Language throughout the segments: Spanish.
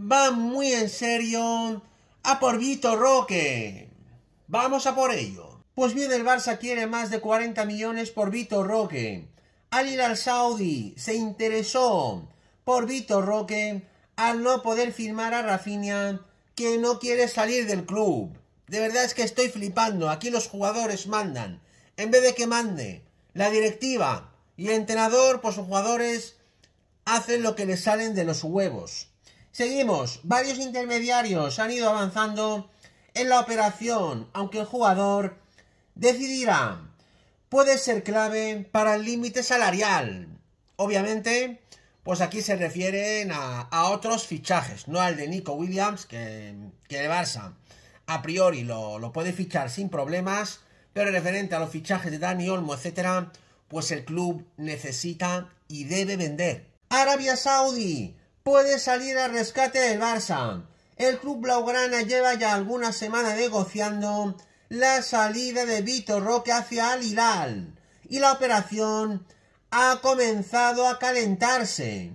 va muy en serio a por Vito Roque. Vamos a por ello. Pues bien, el Barça quiere más de 40 millones por Vito Roque. Al ir al Saudi se interesó por Vito Roque al no poder firmar a Rafinha, que no quiere salir del club. De verdad es que estoy flipando. Aquí los jugadores mandan. En vez de que mande la directiva y el entrenador, pues los jugadores hacen lo que les salen de los huevos. Seguimos, varios intermediarios han ido avanzando en la operación, aunque el jugador decidirá. Puede ser clave para el límite salarial. Obviamente, pues aquí se refieren a, otros fichajes, no al de Nico Williams, que, de el Barça a priori lo, puede fichar sin problemas, pero referente a los fichajes de Dani Olmo, etc., pues el club necesita y debe vender. Arabia Saudí puede salir al rescate del Barça. El club blaugrana lleva ya algunas semanas negociando la salida de Vitor Roque hacia Al Hilal y la operación ha comenzado a calentarse.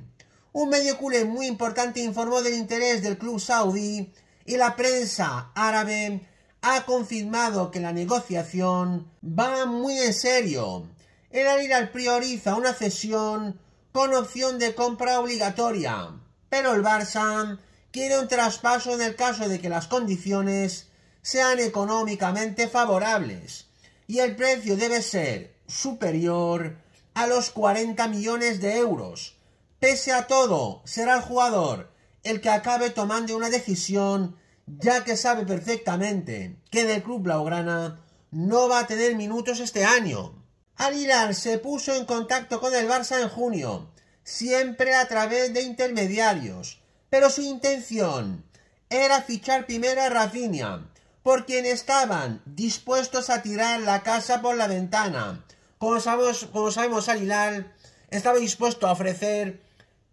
Un medio muy importante informó del interés del club saudí y la prensa árabe ha confirmado que la negociación va muy en serio. El Al Hilal prioriza una cesión con opción de compra obligatoria. Pero el Barça quiere un traspaso en el caso de que las condiciones sean económicamente favorables y el precio debe ser superior a los 40 millones de euros. Pese a todo, será el jugador el que acabe tomando una decisión ya que sabe perfectamente que del club blaugrana no va a tener minutos este año. Aguilar se puso en contacto con el Barça en junio, siempre a través de intermediarios, pero su intención era fichar primero a Rafinha, por quien estaban dispuestos a tirar la casa por la ventana. Como sabemos, como sabemos Aguilar estaba dispuesto a ofrecer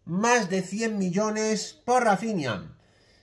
más de 100 millones por Rafinha.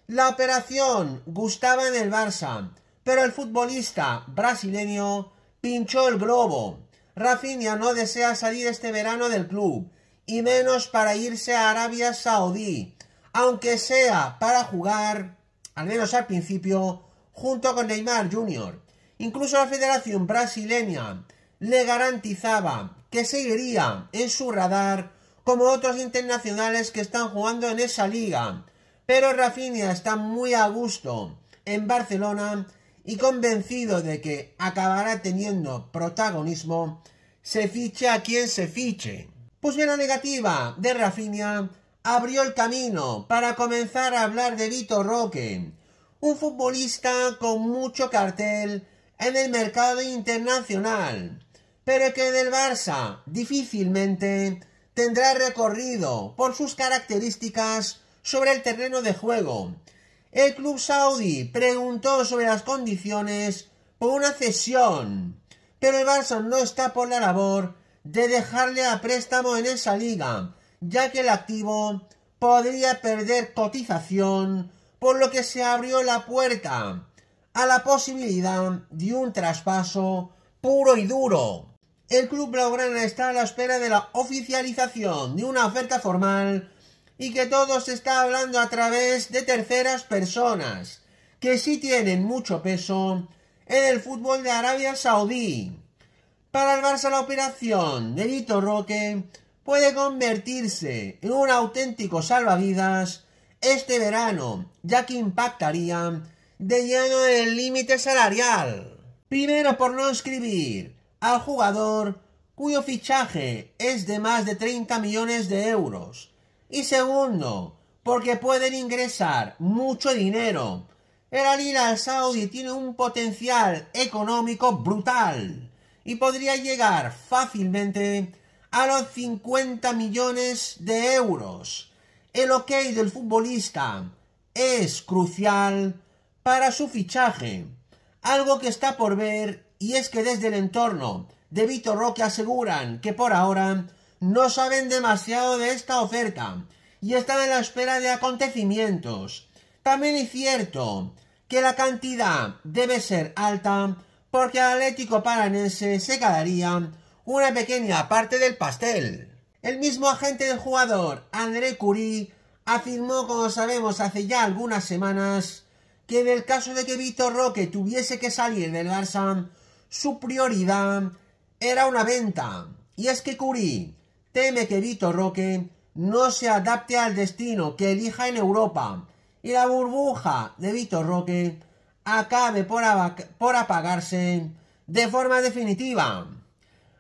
La operación gustaba en el Barça, pero el futbolista brasileño pinchó el globo Rafinha no desea salir este verano del club, y menos para irse a Arabia Saudí, aunque sea para jugar, al menos al principio, junto con Neymar Jr. Incluso la Federación Brasileña le garantizaba que seguiría en su radar como otros internacionales que están jugando en esa liga. Pero Rafinha está muy a gusto en Barcelona y convencido de que acabará teniendo protagonismo, se fiche a quien se fiche. Pues bien, la negativa de Rafinha abrió el camino para comenzar a hablar de Vitor Roque, un futbolista con mucho cartel en el mercado internacional, pero que del Barça difícilmente tendrá recorrido por sus características sobre el terreno de juego el club saudí preguntó sobre las condiciones por una cesión, pero el Barça no está por la labor de dejarle a préstamo en esa liga, ya que el activo podría perder cotización, por lo que se abrió la puerta a la posibilidad de un traspaso puro y duro. El club blaugrana está a la espera de la oficialización de una oferta formal y que todo se está hablando a través de terceras personas, que sí tienen mucho peso en el fútbol de Arabia Saudí. Para el Barça la operación de Vitor Roque puede convertirse en un auténtico salvavidas este verano, ya que impactaría de lleno en el límite salarial. Primero por no escribir al jugador cuyo fichaje es de más de 30 millones de euros, y segundo, porque pueden ingresar mucho dinero. El Alina Saudi tiene un potencial económico brutal y podría llegar fácilmente a los 50 millones de euros. El ok del futbolista es crucial para su fichaje. Algo que está por ver y es que desde el entorno de Vitor Roque aseguran que por ahora no saben demasiado de esta oferta y están en la espera de acontecimientos. También es cierto que la cantidad debe ser alta porque al Atlético Paranense se quedaría una pequeña parte del pastel. El mismo agente del jugador, André Curie, afirmó, como sabemos hace ya algunas semanas, que en el caso de que Víctor Roque tuviese que salir del Barça, su prioridad era una venta. Y es que Curí... Teme que Vitor Roque no se adapte al destino que elija en Europa y la burbuja de Vitor Roque acabe por, apagarse de forma definitiva.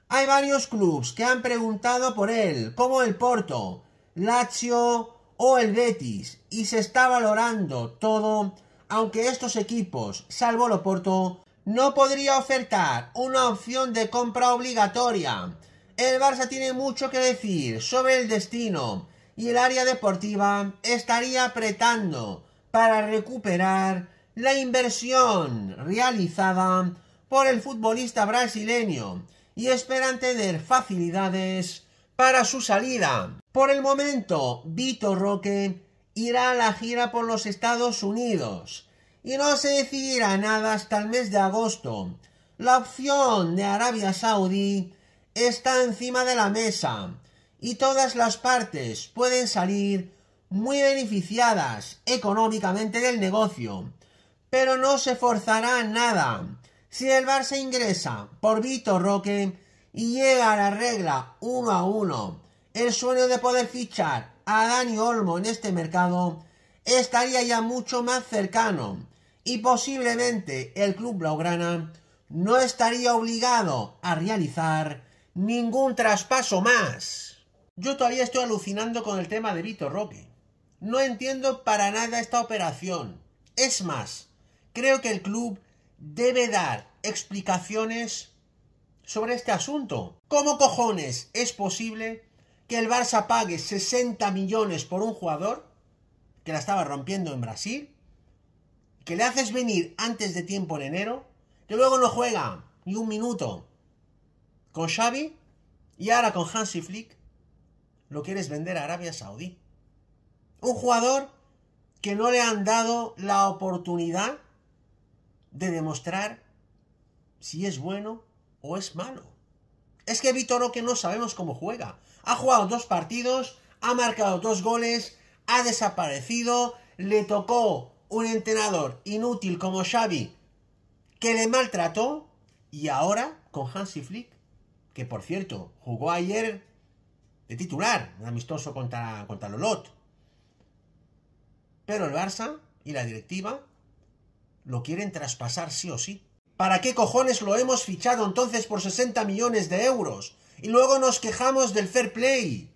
Hay varios clubes que han preguntado por él, como el Porto, Lazio o el Betis, y se está valorando todo, aunque estos equipos, salvo el Porto, no podría ofertar una opción de compra obligatoria el Barça tiene mucho que decir sobre el destino y el área deportiva estaría apretando para recuperar la inversión realizada por el futbolista brasileño y esperan tener facilidades para su salida. Por el momento, Vitor Roque irá a la gira por los Estados Unidos y no se decidirá nada hasta el mes de agosto. La opción de Arabia Saudí está encima de la mesa y todas las partes pueden salir muy beneficiadas económicamente del negocio, pero no se forzará nada. Si el Barça ingresa por Vitor Roque y llega a la regla 1 a 1, el sueño de poder fichar a Dani Olmo en este mercado estaría ya mucho más cercano y posiblemente el club blaugrana no estaría obligado a realizar ningún traspaso más. Yo todavía estoy alucinando con el tema de Vitor Roque. No entiendo para nada esta operación. Es más, creo que el club debe dar explicaciones sobre este asunto. ¿Cómo cojones es posible que el Barça pague 60 millones por un jugador que la estaba rompiendo en Brasil? Que le haces venir antes de tiempo en enero, que luego no juega ni un minuto con Xavi y ahora con Hansi Flick lo quieres vender a Arabia Saudí. Un jugador que no le han dado la oportunidad de demostrar si es bueno o es malo. Es que Vitor que no sabemos cómo juega. Ha jugado dos partidos, ha marcado dos goles, ha desaparecido, le tocó un entrenador inútil como Xavi que le maltrató y ahora con Hansi Flick que por cierto, jugó ayer de titular, un amistoso contra, contra Lolot. Pero el Barça y la directiva lo quieren traspasar sí o sí. ¿Para qué cojones lo hemos fichado entonces por 60 millones de euros? Y luego nos quejamos del fair play.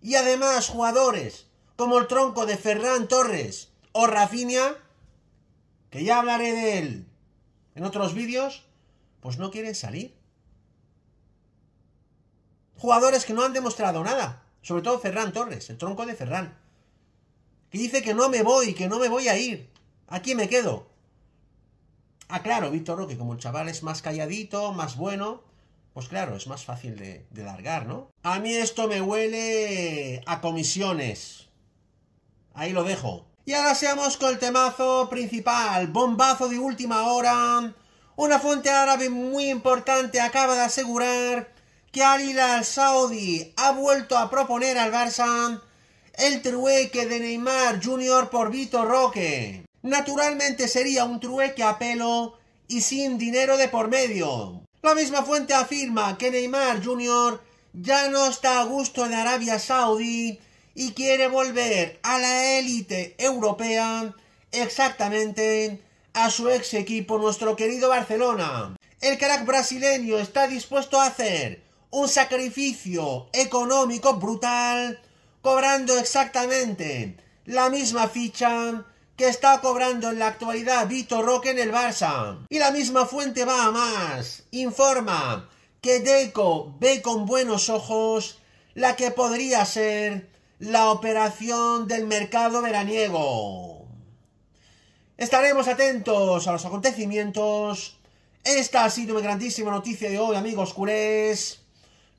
Y además jugadores como el tronco de Ferran Torres o Rafinha, que ya hablaré de él en otros vídeos, pues no quieren salir. Jugadores que no han demostrado nada. Sobre todo Ferran Torres, el tronco de Ferran. Que dice que no me voy, que no me voy a ir. Aquí me quedo. Ah, claro, Víctor Roque, como el chaval es más calladito, más bueno, pues claro, es más fácil de, de largar, ¿no? A mí esto me huele a comisiones. Ahí lo dejo. Y ahora seamos con el temazo principal, bombazo de última hora. Una fuente árabe muy importante acaba de asegurar que Al Saudi ha vuelto a proponer al Barça el trueque de Neymar Jr. por Vitor Roque. Naturalmente sería un trueque a pelo y sin dinero de por medio. La misma fuente afirma que Neymar Jr. ya no está a gusto en Arabia Saudí y quiere volver a la élite europea, exactamente a su ex equipo, nuestro querido Barcelona. El crack brasileño está dispuesto a hacer un sacrificio económico brutal, cobrando exactamente la misma ficha que está cobrando en la actualidad Vitor Roque en el Barça. Y la misma fuente va a más. Informa que Deco ve con buenos ojos la que podría ser la operación del mercado veraniego. Estaremos atentos a los acontecimientos. Esta ha sido una grandísima noticia de hoy, amigos culés.